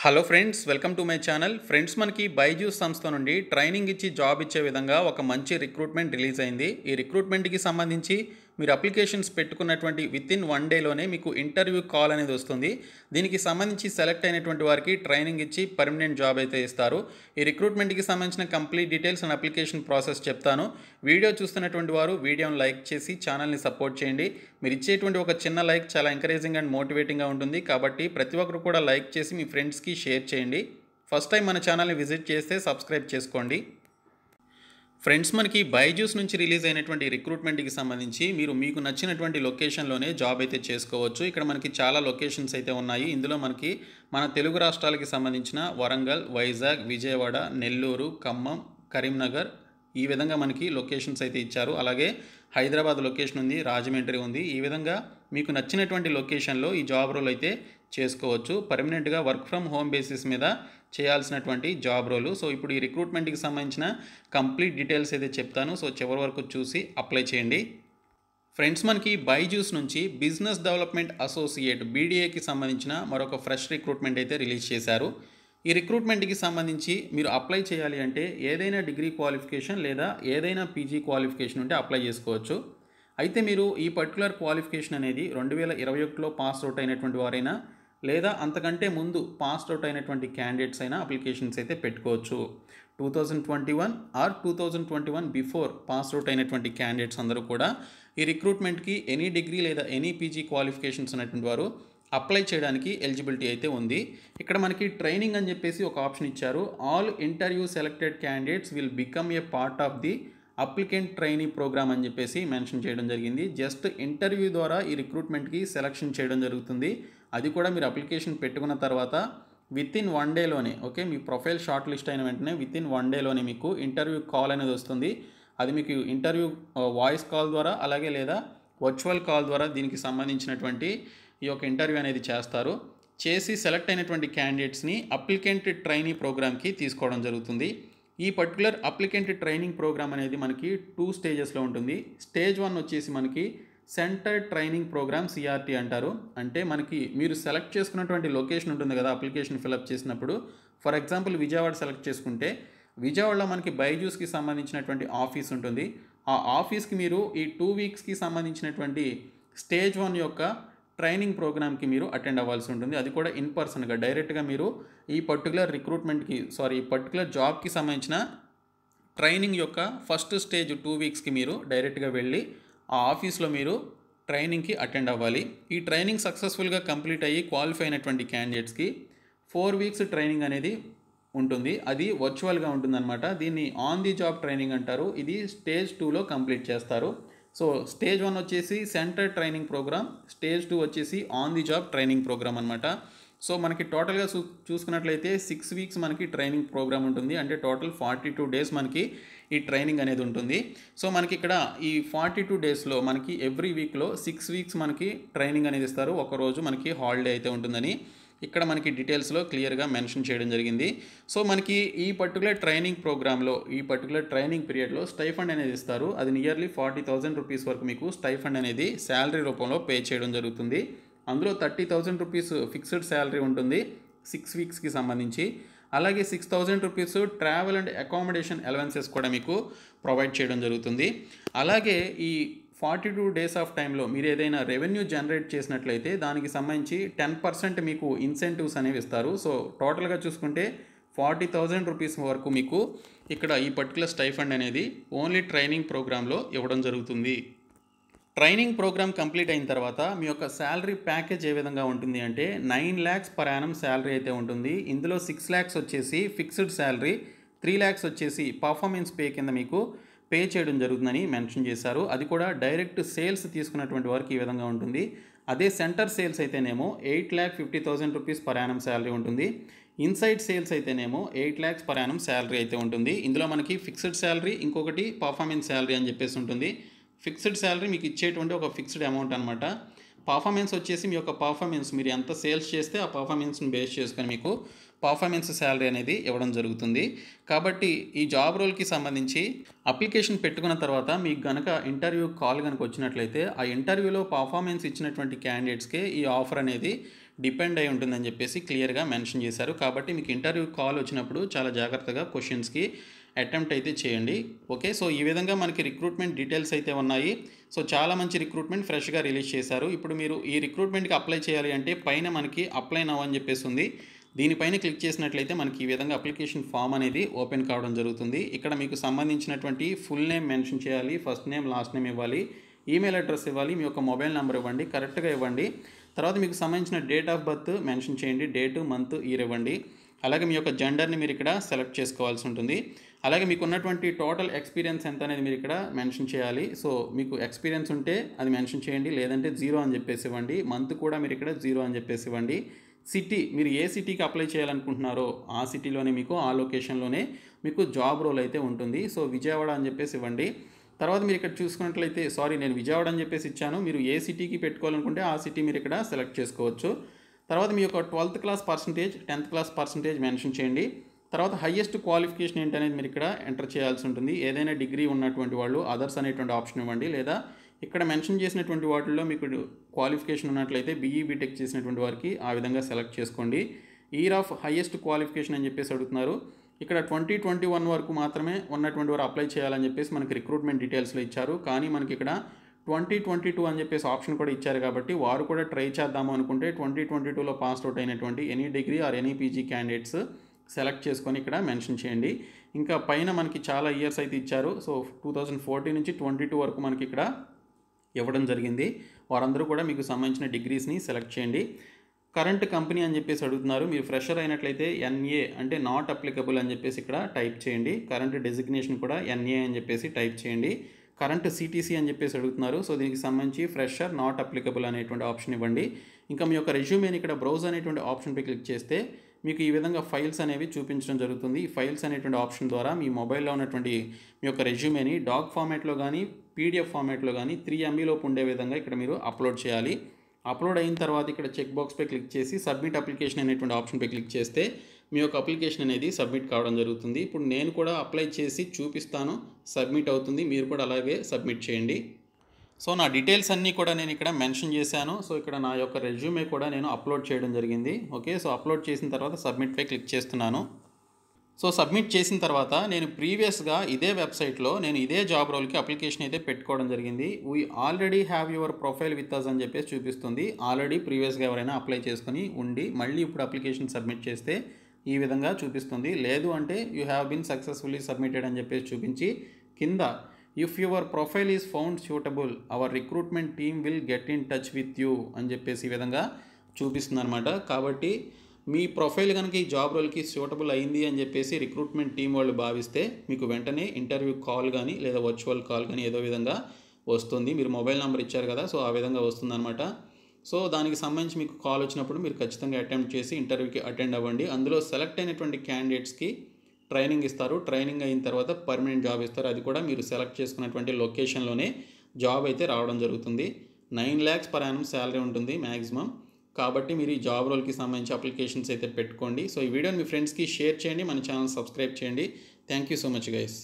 hello friends welcome to my channel friends మనకి బైజూస్ సంస్థ నుండి ట్రైనింగ్ ఇచ్చి జాబ్ ఇచ్చే విధంగా ఒక మంచి రిక్రూట్మెంట్ రిలీజ్ అయింది ఈ రిక్రూట్మెంట్కి సంబంధించి మీరు అప్లికేషన్స్ పెట్టుకున్నటువంటి విత్ ఇన్ వన్ డేలోనే మీకు ఇంటర్వ్యూ కాల్ అనేది వస్తుంది దీనికి సంబంధించి సెలెక్ట్ అయినటువంటి వారికి ట్రైనింగ్ ఇచ్చి పర్మనెంట్ జాబ్ అయితే ఇస్తారు ఈ రిక్రూట్మెంట్కి సంబంధించిన complete details and application process చెప్తాను వీడియో చూస్తున్నటువంటి వారు వీడియోను లైక్ చేసి ఛానల్ని సపోర్ట్ చేయండి మీరు ఇచ్చేటువంటి ఒక చిన్న లైక్ చాలా ఎంకరేజింగ్ అండ్ మోటివేటింగ్గా ఉంటుంది కాబట్టి ప్రతి ఒక్కరు కూడా లైక్ చేసి మీ ఫ్రెండ్స్కి షేర్ చేయండి ఫస్ట్ టైం మన ఛానల్ని విజిట్ చేస్తే సబ్స్క్రైబ్ చేసుకోండి ఫ్రెండ్స్ మనకి బైజూస్ నుంచి రిలీజ్ అయినటువంటి రిక్రూట్మెంట్కి సంబంధించి మీరు మీకు నచ్చినటువంటి లొకేషన్లోనే జాబ్ అయితే చేసుకోవచ్చు ఇక్కడ మనకి చాలా లొకేషన్స్ అయితే ఉన్నాయి ఇందులో మనకి మన తెలుగు రాష్ట్రాలకి సంబంధించిన వరంగల్ వైజాగ్ విజయవాడ నెల్లూరు ఖమ్మం కరీంనగర్ ఈ విధంగా మనకి లొకేషన్స్ అయితే ఇచ్చారు అలాగే హైదరాబాద్ లొకేషన్ ఉంది రాజమండ్రి ఉంది ఈ విధంగా మీకు నచ్చినటువంటి లొకేషన్లో ఈ జాబ్ రోల్ అయితే చేసుకోవచ్చు పర్మనెంట్గా వర్క్ ఫ్రమ్ హోమ్ బేసిస్ మీద చేయాల్సినటువంటి జాబ్ రోలు సో ఇప్పుడు ఈ రిక్రూట్మెంట్కి సంబంధించిన కంప్లీట్ డీటెయిల్స్ అయితే చెప్తాను సో చివరి వరకు చూసి అప్లై చేయండి ఫ్రెండ్స్ మనకి బైజూస్ నుంచి బిజినెస్ డెవలప్మెంట్ అసోసియేట్ బీడీఏకి సంబంధించిన మరొక ఫ్రెష్ రిక్రూట్మెంట్ అయితే రిలీజ్ చేశారు ఈ రిక్రూట్మెంట్కి సంబంధించి మీరు అప్లై చేయాలి అంటే ఏదైనా డిగ్రీ క్వాలిఫికేషన్ లేదా ఏదైనా పీజీ క్వాలిఫికేషన్ ఉంటే అప్లై చేసుకోవచ్చు అయితే మీరు ఈ పర్టికులర్ క్వాలిఫికేషన్ అనేది రెండు వేల ఇరవై ఒకటిలో పాస్ అవుట్ అయినటువంటి వారైనా లేదా అంతకంటే ముందు పాస్డ్ అవుట్ అయినటువంటి క్యాండిడేట్స్ అయినా అప్లికేషన్స్ అయితే పెట్టుకోవచ్చు two thousand twenty one or two thousand twenty one before pass out అయినటువంటి క్యాండిడేట్స్ అందరూ కూడా ఈ రిక్రూట్మెంట్కి ఎనీ డిగ్రీ లేదా ఎనీ పీజీ క్వాలిఫికేషన్స్ అనేటువంటి వారు అప్లై చేయడానికి ఎలిజిబిలిటీ అయితే ఉంది ఇక్కడ మనకి ట్రైనింగ్ అని చెప్పేసి ఒక ఆప్షన్ ఇచ్చారు all interview selected candidates will become a part of the applicant training programme అని చెప్పేసి మెన్షన్ చేయడం జరిగింది జస్ట్ ఇంటర్వ్యూ ద్వారా ఈ రిక్రూట్మెంట్కి సెలక్షన్ చేయడం జరుగుతుంది అది కూడా మీరు అప్లికేషన్ పెట్టుకున్న తర్వాత విత్ ఇన్ వన్ డేలోనే ఓకే మీ ప్రొఫైల్ షార్ట్ లిస్ట్ అయిన వెంటనే విత్ ఇన్ వన్ డేలోనే మీకు ఇంటర్వ్యూ కాల్ అనేది వస్తుంది అది మీకు ఇంటర్వ్యూ వాయిస్ కాల్ ద్వారా అలాగే లేదా వర్చువల్ కాల్ ద్వారా దీనికి సంబంధించినటువంటి ఈ యొక్క ఇంటర్వ్యూ అనేది చేస్తారు చేసి సెలెక్ట్ అయినటువంటి క్యాండిడేట్స్ని అప్లికెంట్ ట్రైనింగ్ ప్రోగ్రామ్కి తీసుకోవడం జరుగుతుంది ఈ పర్టికులర్ అప్లికెంట్ ట్రైనింగ్ ప్రోగ్రామ్ అనేది మనకి టూ స్టేజెస్లో ఉంటుంది స్టేజ్ వన్ వచ్చేసి మనకి సెంటర్ ట్రైనింగ్ ప్రోగ్రామ్ సిఆర్టి అంటారు అంటే మనకి మీరు సెలెక్ట్ చేసుకున్నటువంటి లొకేషన్ ఉంటుంది కదా అప్లికేషన్ ఫిలప్ చేసినప్పుడు ఫర్ ఎగ్జాంపుల్ విజయవాడ సెలెక్ట్ చేసుకుంటే విజయవాడలో మనకి బైజూస్కి సంబంధించినటువంటి ఆఫీస్ ఉంటుంది ఆ ఆఫీస్కి మీరు ఈ టూ వీక్స్కి సంబంధించినటువంటి స్టేజ్ వన్ యొక్క ట్రైనింగ్ ప్రోగ్రామ్కి మీరు అటెండ్ అవ్వాల్సి ఉంటుంది అది కూడా ఇన్ పర్సన్గా డైరెక్ట్గా మీరు ఈ పర్టికులర్ రిక్రూట్మెంట్కి సారీ ఈ పర్టికులర్ జాబ్కి సంబంధించిన ట్రైనింగ్ యొక్క ఫస్ట్ స్టేజ్ టూ వీక్స్కి మీరు డైరెక్ట్గా వెళ్ళి ఆ ఆఫీస్లో మీరు ట్రైనింగ్కి అటెండ్ అవ్వాలి ఈ ట్రైనింగ్ సక్సెస్ఫుల్గా కంప్లీట్ అయ్యి క్వాలిఫై అయినటువంటి క్యాండిడేట్స్కి ఫోర్ వీక్స్ ట్రైనింగ్ అనేది ఉంటుంది అది వర్చువల్గా ఉంటుందన్నమాట దీన్ని ఆన్ ది జాబ్ ట్రైనింగ్ అంటారు ఇది స్టేజ్ టూలో కంప్లీట్ చేస్తారు సో స్టేజ్ వన్ వచ్చేసి centre training programme stage two వచ్చేసి on the job training programme అనమాట సో మనకి టోటల్గా చూ చూసుకున్నట్లయితే సిక్స్ వీక్స్ మనకి ట్రైనింగ్ ప్రోగ్రామ్ ఉంటుంది అంటే టోటల్ ఫార్టీ టూ డేస్ మనకి ఈ ట్రైనింగ్ అనేది ఉంటుంది సో మనకి ఇక్కడ ఈ ఫార్టీ టూ డేస్లో మనకి ఎవ్రీ వీక్లో సిక్స్ వీక్స్ మనకి ట్రైనింగ్ అనేది ఇస్తారు ఒకరోజు మనకి హాలిడే అయితే ఉంటుందని ఇక్కడ మనకి డీటెయిల్స్లో క్లియర్గా మెన్షన్ చేయడం జరిగింది సో మనకి ఈ పర్టికులర్ ట్రైనింగ్ ప్రోగ్రామ్లో ఈ పర్టికులర్ ట్రైనింగ్ పీరియడ్లో స్టైఫండ్ అనేది ఇస్తారు అది నియర్లీ ఫార్టీ థౌసండ్ రూపీస్ వరకు మీకు స్టైఫండ్ అనేది శాలరీ రూపంలో పే చేయడం జరుగుతుంది అందులో thirty thousand rupees fixed salary ఉంటుంది సిక్స్ వీక్స్కి సంబంధించి అలాగే six thousand rupees travel and accommodation allowances కూడా మీకు ప్రొవైడ్ చేయడం జరుగుతుంది అలాగే ఈ ఫార్టీ టూ డేస్ ఆఫ్ టైంలో మీరు ఏదైనా రెవెన్యూ జనరేట్ చేసినట్లయితే దానికి సంబంధించి టెన్ పర్సెంట్ మీకు ఇన్సెంటివ్స్ అనేవి ఇస్తారు సో టోటల్గా చూసుకుంటే ఫార్టీ థౌజండ్ రూపీస్ వరకు మీకు ఇక్కడ ఈ పర్టికులర్ స్టైఫండ్ అనేది ఓన్లీ ట్రైనింగ్ ప్రోగ్రాంలో ఇవ్వడం జరుగుతుంది ట్రైనింగ్ ప్రోగ్రామ్ కంప్లీట్ అయిన తర్వాత మీ యొక్క శాలరీ ప్యాకేజ్ ఏ విధంగా ఉంటుంది అంటే nine lakhs per annum salary అయితే ఉంటుంది ఇందులో సిక్స్ ల్యాక్స్ వచ్చేసి ఫిక్స్డ్ శాలరీ త్రీ ల్యాక్స్ వచ్చేసి పర్ఫార్మెన్స్ పే కింద మీకు పే చేయడం జరుగుతుందని మెన్షన్ చేశారు అది కూడా డైరెక్ట్ సేల్స్ తీసుకున్నటువంటి వారికి ఈ విధంగా ఉంటుంది అదే సెంటర్ సేల్స్ అయితేనేమో eight lakh fifty thousand rupees per annum salary ఉంటుంది ఇన్సైడ్ సేల్స్ అయితేనేమో eight lakhs per annum salary అయితే ఉంటుంది ఇందులో మనకి ఫిక్స్డ్ శాలరీ ఇంకొకటి పర్ఫార్మెన్స్ శాలరీ అని చెప్పేసి ఉంటుంది ఫిక్స్డ్ శాలరీ మీకు ఇచ్చేటువంటి ఒక ఫిక్స్డ్ అమౌంట్ అనమాట పర్ఫార్మెన్స్ వచ్చేసి మీ యొక్క పర్ఫార్మెన్స్ మీరు ఎంత సేల్స్ చేస్తే ఆ పర్ఫార్మెన్స్ని బేస్ చేసుకొని మీకు పర్ఫార్మెన్స్ శాలరీ అనేది ఇవ్వడం జరుగుతుంది కాబట్టి ఈ జాబ్ రోల్కి సంబంధించి అప్లికేషన్ పెట్టుకున్న తర్వాత మీకు గనక ఇంటర్వ్యూ కాల్ కనుక వచ్చినట్లయితే ఆ ఇంటర్వ్యూలో పర్ఫార్మెన్స్ ఇచ్చినటువంటి క్యాండిడేట్స్కే ఈ ఆఫర్ అనేది డిపెండ్ అయి ఉంటుందని చెప్పేసి క్లియర్గా మెన్షన్ చేశారు కాబట్టి మీకు ఇంటర్వ్యూ కాల్ వచ్చినప్పుడు చాలా జాగ్రత్తగా క్వశ్చన్స్కి అటెంప్ట్ అయితే చేయండి ఓకే సో ఈ విధంగా మనకి రిక్రూట్మెంట్ డీటెయిల్స్ అయితే ఉన్నాయి సో చాలా మంచి రిక్రూట్మెంట్ ఫ్రెష్గా రిలీజ్ చేశారు ఇప్పుడు మీరు ఈ రిక్రూట్మెంట్కి అప్లై చేయాలి అంటే పైన మనకి అప్లై నవ్ అని చెప్పేసి ఉంది దీనిపైన క్లిక్ చేసినట్లయితే మనకి ఈ విధంగా అప్లికేషన్ ఫామ్ అనేది ఓపెన్ కావడం జరుగుతుంది ఇక్కడ మీకు సంబంధించినటువంటి ఫుల్ నేమ్ మెన్షన్ చేయాలి ఫస్ట్ నేమ్ లాస్ట్ నేమ్ ఇవ్వాలి ఈమెయిల్ అడ్రస్ ఇవ్వాలి మీ యొక్క మొబైల్ నెంబర్ ఇవ్వండి కరెక్ట్గా ఇవ్వండి తర్వాత మీకు సంబంధించిన డేట్ ఆఫ్ బర్త్ మెన్షన్ చేయండి డేటు మంత్ ఇయర్ ఇవ్వండి అలాగే మీ యొక్క జెండర్ని మీరు ఇక్కడ సెలెక్ట్ చేసుకోవాల్సి ఉంటుంది అలాగే మీకు ఉన్నటువంటి టోటల్ ఎక్స్పీరియన్స్ ఎంత అనేది మీరు ఇక్కడ మెన్షన్ చేయాలి సో మీకు ఎక్స్పీరియన్స్ ఉంటే అది మెన్షన్ చేయండి లేదంటే జీరో అని చెప్పేసి ఇవ్వండి మంత్ కూడా మీరు ఇక్కడ జీరో అని చెప్పేసి ఇవ్వండి సిటీ మీరు ఏ సిటీకి అప్లై చేయాలనుకుంటున్నారో ఆ సిటీలోనే మీకు ఆ లొకేషన్లోనే మీకు జాబ్ రోల్ అయితే ఉంటుంది సో విజయవాడ అని చెప్పేసి ఇవ్వండి తర్వాత మీరు ఇక్కడ చూసుకున్నట్లయితే సారీ నేను విజయవాడ అని చెప్పేసి ఇచ్చాను మీరు ఏ సిటీకి పెట్టుకోవాలనుకుంటే ఆ సిటీ మీరు ఇక్కడ సెలెక్ట్ చేసుకోవచ్చు తర్వాత మీ యొక్క twelfth class percentage tenth class percentage mention చేయండి తర్వాత హయ్యెస్ట్ క్వాలిఫికేషన్ ఏంటనేది మీరు ఇక్కడ ఎంటర్ చేయాల్సి ఉంటుంది ఏదైనా డిగ్రీ ఉన్నటువంటి వాళ్ళు అదర్స్ అనేటువంటి ఆప్షన్ ఇవ్వండి లేదా ఇక్కడ మెన్షన్ చేసినటువంటి వాటిల్లో మీకు క్వాలిఫికేషన్ ఉన్నట్లయితే బీఈ బీటెక్ e చేసినటువంటి వారికి ఆ విధంగా సెలెక్ట్ చేసుకోండి ఇయర్ ఆఫ్ హైయెస్ట్ క్వాలిఫికేషన్ అని చెప్పేసి అడుగుతున్నారు ఇక్కడ ట్వంటీ ట్వంటీ వన్ వరకు మాత్రమే ఉన్నటువంటి వారు అప్లై చేయాలని చెప్పేసి మనకి రిక్రూట్మెంట్ డీటెయిల్స్లో ఇచ్చారు కానీ మనకి ఇక్కడ ట్వంటీ ట్వంటీ టూ అని చెప్పేసి ఆప్షన్ కూడా ఇచ్చారు కాబట్టి వారు కూడా ట్రై చేద్దాము అనుకుంటే ట్వంటీ ట్వంటీ టూలో పాస్ అవుట్ అయినటువంటి any degree or any PG candidates select చేసుకొని ఇక్కడ మెన్షన్ చేయండి ఇంకా పైన మనకి చాలా ఇయర్స్ అయితే ఇచ్చారు సో టూ థౌజండ్ ఫోర్టీన్ నుంచి ట్వంటీ టూ వరకు మనకి ఇక్కడ ఇవ్వడం జరిగింది వారందరూ కూడా మీకు సంబంధించిన డిగ్రీస్ని సెలెక్ట్ చేయండి కరెంట్ కంపెనీ అని చెప్పేసి అడుగుతున్నారు మీరు ఫ్రెషర్ అయినట్లయితే ఎన్ఏ అంటే నాట్ అప్లికబుల్ అని చెప్పేసి ఇక్కడ టైప్ చేయండి కరెంట్ డెసిగ్నేషన్ కూడా ఎన్ఏ అని చెప్పేసి టైప్ చేయండి కరెంట్ సిటీసీ అని చెప్పేసి అడుగుతున్నారు సో దీనికి సంబంధించి ఫ్రెషర్ నాట్ అప్లికబుల్ అనేటువంటి ఆప్షన్ ఇవ్వండి ఇంకా మీ యొక్క రెజ్యూమేని ఇక్కడ బ్రౌజ్ అనేటువంటి ఆప్షన్పై క్లిక్ చేస్తే మీకు ఈ విధంగా ఫైల్స్ అనేవి చూపించడం జరుగుతుంది ఈ ఫైల్స్ అనేటువంటి ఆప్షన్ ద్వారా మీ మొబైల్లో ఉన్నటువంటి మీ యొక్క రెజ్యూమేని డాక్ ఫార్మాట్లో కానీ పీడిఎఫ్ ఫార్మాట్లో కానీ త్రీ ఎంబీలోపు ఉండే విధంగా ఇక్కడ మీరు అప్లోడ్ చేయాలి అప్లోడ్ అయిన తర్వాత ఇక్కడ చెక్ బాక్స్పై క్లిక్ చేసి సబ్మిట్ అప్లికేషన్ అనేటువంటి ఆప్షన్పై క్లిక్ చేస్తే మీ యొక్క అప్లికేషన్ అనేది సబ్మిట్ కావడం జరుగుతుంది ఇప్పుడు నేను కూడా అప్లై చేసి చూపిస్తాను సబ్మిట్ అవుతుంది మీరు కూడా అలాగే సబ్మిట్ చేయండి సో నా డీటెయిల్స్ అన్నీ కూడా నేను ఇక్కడ మెన్షన్ చేశాను సో ఇక్కడ నా యొక్క రెజ్యూమే కూడా నేను అప్లోడ్ చేయడం జరిగింది ఓకే సో అప్లోడ్ చేసిన తర్వాత సబ్మిట్పై క్లిక్ చేస్తున్నాను సో సబ్మిట్ చేసిన తర్వాత నేను ప్రీవియస్గా ఇదే వెబ్సైట్లో నేను ఇదే జాబ్ రోల్కి అప్లికేషన్ అయితే పెట్టుకోవడం జరిగింది we already have your profile with us అని చెప్పేసి చూపిస్తుంది ఆల్రెడీ ప్రీవియస్గా ఎవరైనా అప్లై చేసుకుని ఉండి మళ్ళీ ఇప్పుడు అప్లికేషన్ సబ్మిట్ చేస్తే ఈ విధంగా చూపిస్తుంది లేదు అంటే you have been successfully submitted అని చెప్పేసి చూపించి కింద if your profile is found suitable our recruitment team will get in touch with you అని చెప్పేసి ఈ విధంగా చూపిస్తుంది అనమాట కాబట్టి మీ ప్రొఫైల్ కనుక ఈ జాబ్ రోల్కి సూటబుల్ అయింది అని చెప్పేసి రిక్రూట్మెంట్ టీం వాళ్ళు భావిస్తే మీకు వెంటనే ఇంటర్వ్యూ కాల్ కానీ లేదా వర్చువల్ కాల్ కానీ ఏదో విధంగా వస్తుంది మీరు మొబైల్ నెంబర్ ఇచ్చారు కదా సో ఆ విధంగా వస్తుందన్నమాట సో దానికి సంబంధించి మీకు కాల్ వచ్చినప్పుడు మీరు ఖచ్చితంగా అటెంప్ట్ చేసి ఇంటర్వ్యూకి అటెండ్ అవ్వండి అందులో సెలెక్ట్ అయినటువంటి క్యాండిడేట్స్కి ట్రైనింగ్ ఇస్తారు ట్రైనింగ్ అయిన తర్వాత పర్మనెంట్ జాబ్ ఇస్తారు అది కూడా మీరు సెలెక్ట్ చేసుకున్నటువంటి లొకేషన్లోనే జాబ్ అయితే రావడం జరుగుతుంది nine lakhs per annum salary ఉంటుంది మ్యాక్సిమం కాబట్టి మీరు ఈ జాబ్ రోల్కి సంబంధించి అప్లికేషన్స్ అయితే పెట్టుకోండి సో ఈ వీడియోని మీ ఫ్రెండ్స్కి షేర్ చేయండి మన ఛానల్ సబ్స్క్రైబ్ చేయండి thank you so much guys